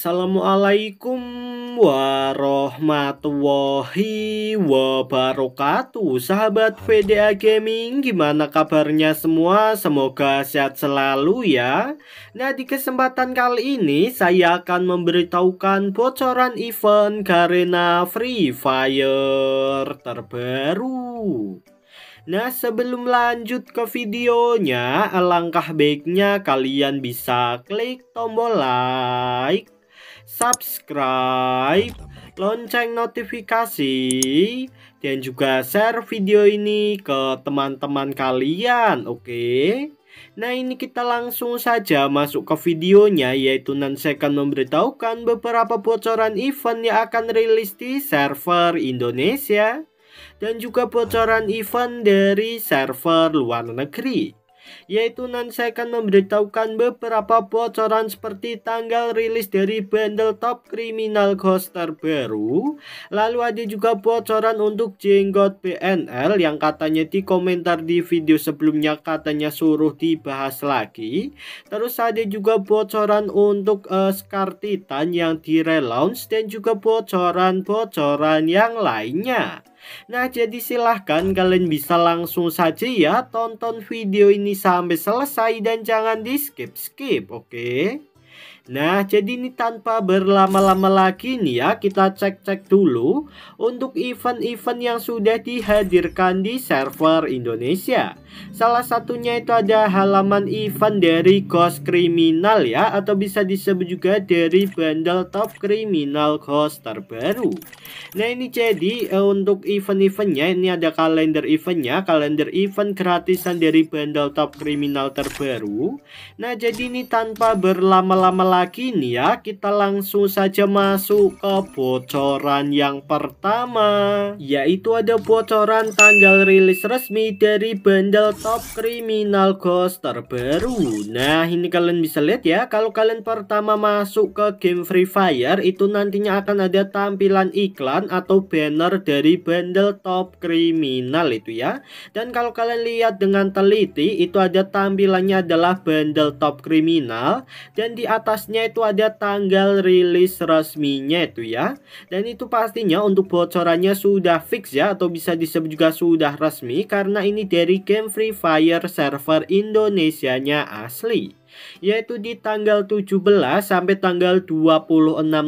Assalamualaikum warahmatullahi wabarakatuh Sahabat VDA Gaming gimana kabarnya semua semoga sehat selalu ya Nah di kesempatan kali ini saya akan memberitahukan bocoran event Garena Free Fire terbaru Nah sebelum lanjut ke videonya, alangkah baiknya kalian bisa klik tombol like subscribe, lonceng notifikasi, dan juga share video ini ke teman-teman kalian, oke? Okay? Nah ini kita langsung saja masuk ke videonya yaitu Nancy akan memberitahukan beberapa bocoran event yang akan rilis di server Indonesia dan juga bocoran event dari server luar negeri yaitu akan memberitahukan beberapa bocoran seperti tanggal rilis dari bundle top criminal ghost terbaru. Lalu ada juga bocoran untuk jenggot BNL yang katanya di komentar di video sebelumnya katanya suruh dibahas lagi. Terus ada juga bocoran untuk uh, Scar Titan yang relaunch dan juga bocoran-bocoran yang lainnya. Nah jadi silahkan kalian bisa langsung saja ya tonton video ini sampai selesai dan jangan di skip-skip oke? Okay? Nah, jadi ini tanpa berlama-lama lagi nih ya, kita cek-cek dulu untuk event-event yang sudah dihadirkan di server Indonesia. Salah satunya itu ada halaman event dari Ghost Criminal ya, atau bisa disebut juga dari bundle Top Criminal Ghost terbaru. Nah, ini jadi eh, untuk event-eventnya, ini ada kalender eventnya, kalender event gratisan dari bundle Top Criminal terbaru. Nah, jadi ini tanpa berlama-lama lagi nih ya kita langsung saja masuk ke bocoran yang pertama Yaitu ada bocoran tanggal rilis resmi dari bundle top criminal ghost terbaru Nah ini kalian bisa lihat ya kalau kalian pertama masuk ke game Free Fire itu nantinya akan ada tampilan iklan atau banner dari bundle top criminal itu ya Dan kalau kalian lihat dengan teliti itu ada tampilannya adalah bundle top criminal dan di atas pasnya itu ada tanggal rilis resminya itu ya. Dan itu pastinya untuk bocorannya sudah fix ya atau bisa disebut juga sudah resmi karena ini dari game Free Fire server Indonesia-nya asli yaitu di tanggal 17 sampai tanggal 26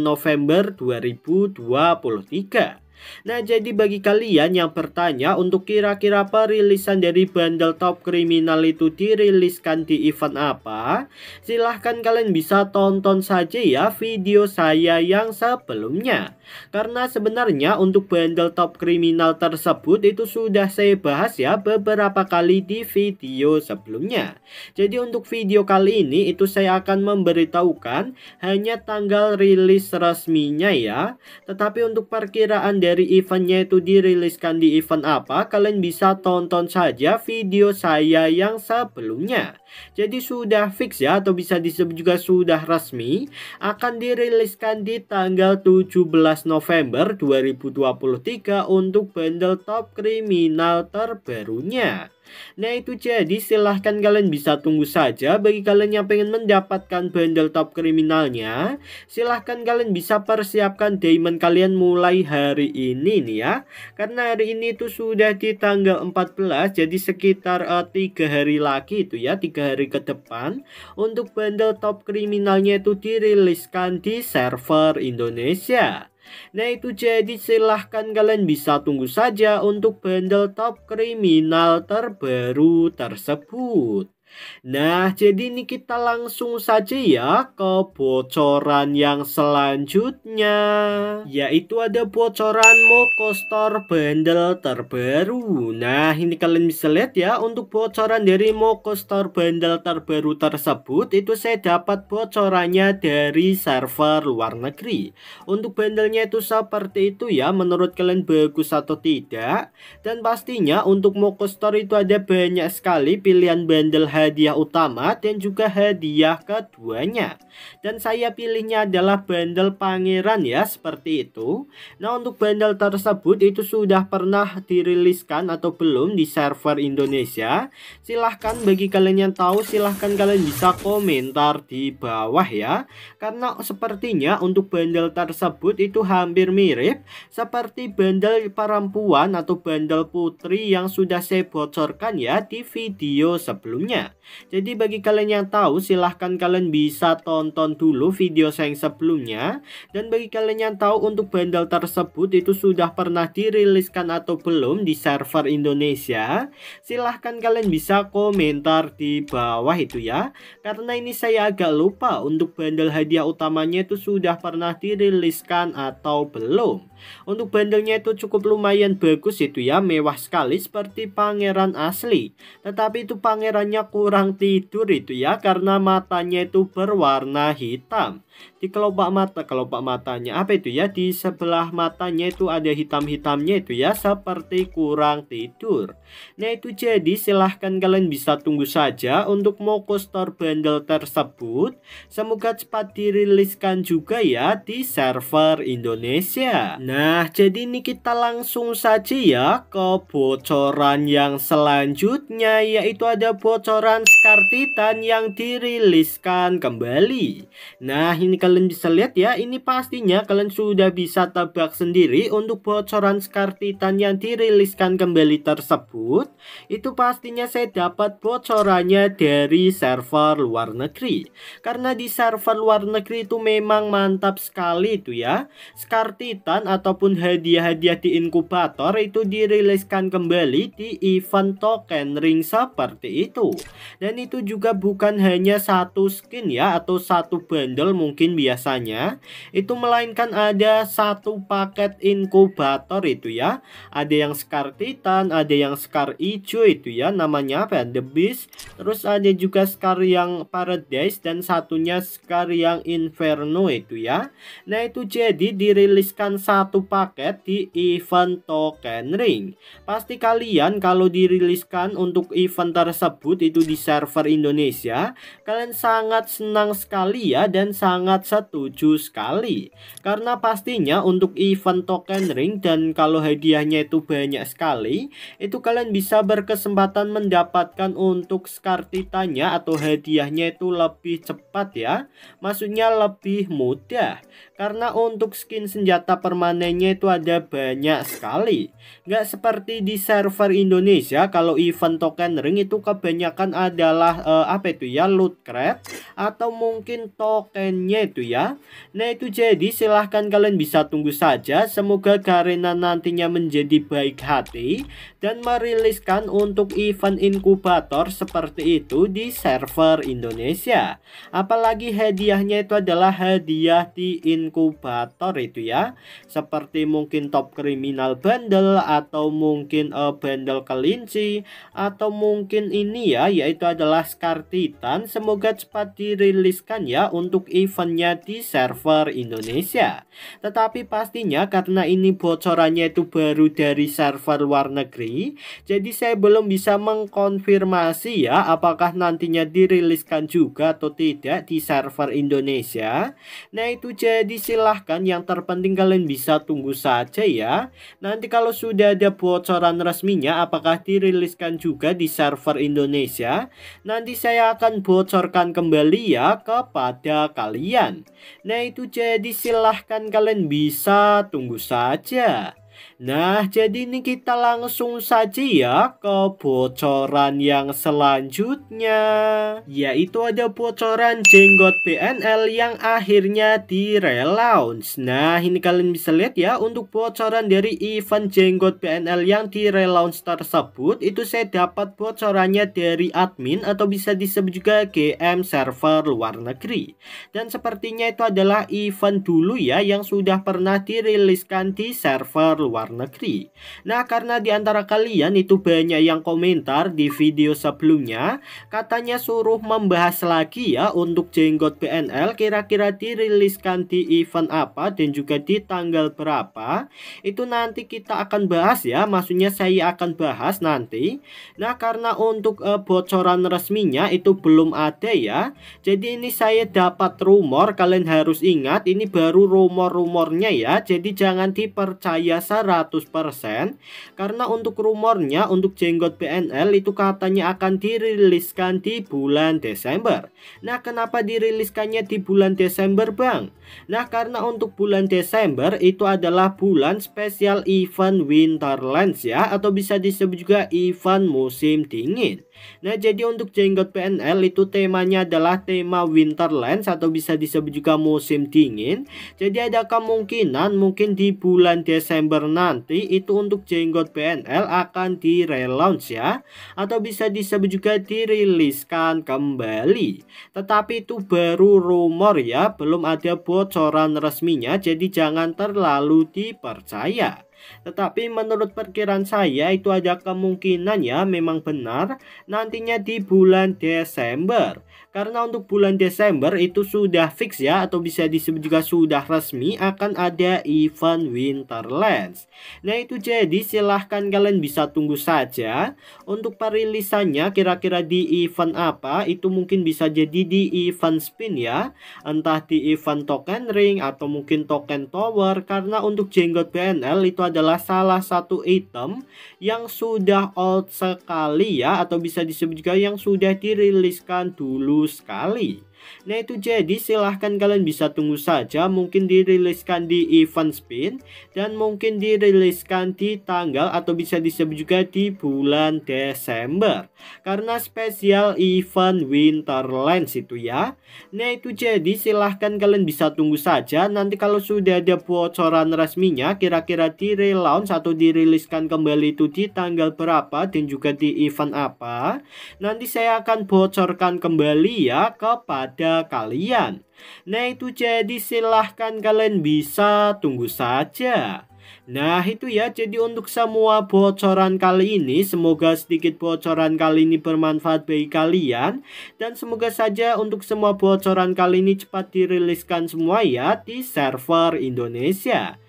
November 2023. Nah jadi bagi kalian yang bertanya untuk kira-kira perilisan dari bundle top kriminal itu diriliskan di event apa Silahkan kalian bisa tonton saja ya video saya yang sebelumnya Karena sebenarnya untuk bundle top kriminal tersebut itu sudah saya bahas ya beberapa kali di video sebelumnya Jadi untuk video kali ini itu saya akan memberitahukan hanya tanggal rilis resminya ya Tetapi untuk perkiraan dari dari eventnya itu diriliskan di event apa, kalian bisa tonton saja video saya yang sebelumnya. Jadi sudah fix ya, atau bisa disebut juga sudah resmi, akan diriliskan di tanggal 17 November 2023 untuk bundle top kriminal terbarunya. Nah itu jadi silahkan kalian bisa tunggu saja bagi kalian yang pengen mendapatkan bundle top kriminalnya Silahkan kalian bisa persiapkan diamond kalian mulai hari ini nih ya Karena hari ini itu sudah di tanggal 14 jadi sekitar uh, eh, 3 hari lagi itu ya 3 hari ke depan Untuk bundle top kriminalnya itu diriliskan di server Indonesia Nah itu jadi silahkan kalian bisa tunggu saja untuk bundle top kriminal terbaru tersebut. Nah, jadi ini kita langsung saja ya ke bocoran yang selanjutnya, yaitu ada bocoran Store bundle terbaru. Nah, ini kalian bisa lihat ya, untuk bocoran dari Store bundle terbaru tersebut, itu saya dapat bocorannya dari server luar negeri. Untuk bundlenya itu seperti itu ya, menurut kalian bagus atau tidak. Dan pastinya untuk Store itu ada banyak sekali pilihan bundle hadiah utama dan juga hadiah keduanya. Dan saya pilihnya adalah bandel pangeran ya seperti itu. Nah untuk bandel tersebut itu sudah pernah diriliskan atau belum di server Indonesia. Silahkan bagi kalian yang tahu silahkan kalian bisa komentar di bawah ya. Karena sepertinya untuk bandel tersebut itu hampir mirip seperti bandel perempuan atau bandel putri yang sudah saya bocorkan ya di video sebelumnya. Jadi bagi kalian yang tahu silahkan kalian bisa tonton dulu video saya yang sebelumnya. Dan bagi kalian yang tahu untuk bundle tersebut itu sudah pernah diriliskan atau belum di server Indonesia. Silahkan kalian bisa komentar di bawah itu ya. Karena ini saya agak lupa untuk bundle hadiah utamanya itu sudah pernah diriliskan atau belum. Untuk bandelnya itu cukup lumayan bagus itu ya, mewah sekali seperti pangeran asli. Tetapi itu pangerannya kurang orang tidur itu ya karena matanya itu berwarna hitam di kelopak mata kelopak matanya apa itu ya di sebelah matanya itu ada hitam-hitamnya itu ya seperti kurang tidur nah itu jadi silahkan kalian bisa tunggu saja untuk Moko Store Bundle tersebut semoga cepat diriliskan juga ya di server Indonesia nah jadi ini kita langsung saja ya ke bocoran yang selanjutnya yaitu ada bocoran Skartitan yang diriliskan kembali nah ini kalian bisa lihat ya, ini pastinya kalian sudah bisa tebak sendiri untuk bocoran Scar Titan yang diriliskan kembali tersebut. Itu pastinya saya dapat bocorannya dari server luar negeri. Karena di server luar negeri itu memang mantap sekali itu ya. Scar Titan ataupun hadiah-hadiah di inkubator itu diriliskan kembali di event token ring seperti itu. Dan itu juga bukan hanya satu skin ya atau satu bundle mungkin mungkin biasanya itu melainkan ada satu paket inkubator itu ya ada yang Scar Titan ada yang Scar hijau itu ya namanya apa ya? The Beast terus ada juga Scar yang Paradise dan satunya Scar yang Inferno itu ya nah itu jadi diriliskan satu paket di event token ring pasti kalian kalau diriliskan untuk event tersebut itu di server Indonesia kalian sangat senang sekali ya dan sangat sangat setuju sekali karena pastinya untuk event token ring dan kalau hadiahnya itu banyak sekali itu kalian bisa berkesempatan mendapatkan untuk skartitanya atau hadiahnya itu lebih cepat ya maksudnya lebih mudah karena untuk skin senjata permanennya itu ada banyak sekali. Nggak seperti di server Indonesia kalau event token ring itu kebanyakan adalah eh, apa itu ya loot crate atau mungkin tokennya itu ya. Nah itu jadi silahkan kalian bisa tunggu saja. Semoga Garena nantinya menjadi baik hati dan meriliskan untuk event inkubator seperti itu di server Indonesia. Apalagi hadiahnya itu adalah hadiah di inkubator inkubator itu ya seperti mungkin top kriminal bandel atau mungkin uh, bandel kelinci atau mungkin ini ya yaitu adalah Scar Titan semoga cepat diriliskan ya untuk eventnya di server Indonesia tetapi pastinya karena ini bocorannya itu baru dari server luar negeri jadi saya belum bisa mengkonfirmasi ya apakah nantinya diriliskan juga atau tidak di server Indonesia nah itu jadi jadi silahkan yang terpenting kalian bisa tunggu saja ya. Nanti kalau sudah ada bocoran resminya apakah diriliskan juga di server Indonesia. Nanti saya akan bocorkan kembali ya kepada kalian. Nah itu jadi silahkan kalian bisa tunggu saja. Nah, jadi ini kita langsung saja ya ke bocoran yang selanjutnya. Yaitu ada bocoran jenggot PNL yang akhirnya relaunch. Nah, ini kalian bisa lihat ya untuk bocoran dari event jenggot PNL yang relaunch tersebut. Itu saya dapat bocorannya dari admin atau bisa disebut juga GM server luar negeri. Dan sepertinya itu adalah event dulu ya yang sudah pernah diriliskan di server luar luar negeri. Nah, karena di antara kalian itu banyak yang komentar di video sebelumnya, katanya suruh membahas lagi ya untuk jenggot PNL kira-kira diriliskan di event apa dan juga di tanggal berapa. Itu nanti kita akan bahas ya, maksudnya saya akan bahas nanti. Nah, karena untuk uh, bocoran resminya itu belum ada ya. Jadi ini saya dapat rumor kalian harus ingat ini baru rumor-rumornya ya. Jadi jangan dipercaya 100% karena untuk rumornya untuk jenggot PNL itu katanya akan diriliskan di bulan Desember. Nah, kenapa diriliskannya di bulan Desember, Bang? Nah karena untuk bulan Desember itu adalah bulan spesial event Winterlands ya atau bisa disebut juga event musim dingin. Nah jadi untuk jenggot PNL itu temanya adalah tema Winterlands atau bisa disebut juga musim dingin. Jadi ada kemungkinan mungkin di bulan Desember nanti itu untuk jenggot PNL akan di relaunch ya atau bisa disebut juga diriliskan kembali. Tetapi itu baru rumor ya belum ada bos bocoran resminya jadi jangan terlalu dipercaya. Tetapi menurut perkiraan saya itu ada kemungkinan ya memang benar nantinya di bulan Desember. Karena untuk bulan Desember itu sudah fix ya atau bisa disebut juga sudah resmi akan ada event Winterlands. Nah itu jadi silahkan kalian bisa tunggu saja. Untuk perilisannya kira-kira di event apa itu mungkin bisa jadi di event spin ya. Entah di event token ring atau mungkin token tower karena untuk jenggot BNL itu ada adalah salah satu item yang sudah old sekali ya atau bisa disebut juga yang sudah diriliskan dulu sekali. Nah itu jadi silahkan kalian bisa tunggu saja mungkin diriliskan di event spin dan mungkin diriliskan di tanggal atau bisa disebut juga di bulan Desember karena spesial event Winterlands itu ya. Nah itu jadi silahkan kalian bisa tunggu saja nanti kalau sudah ada bocoran resminya kira-kira di relaunch atau diriliskan kembali itu di tanggal berapa dan juga di event apa nanti saya akan bocorkan kembali ya kepada kepada kalian. Nah itu jadi silahkan kalian bisa tunggu saja. Nah itu ya jadi untuk semua bocoran kali ini Semoga sedikit bocoran kali ini bermanfaat bagi kalian Dan semoga saja untuk semua bocoran kali ini cepat diriliskan semua ya di server Indonesia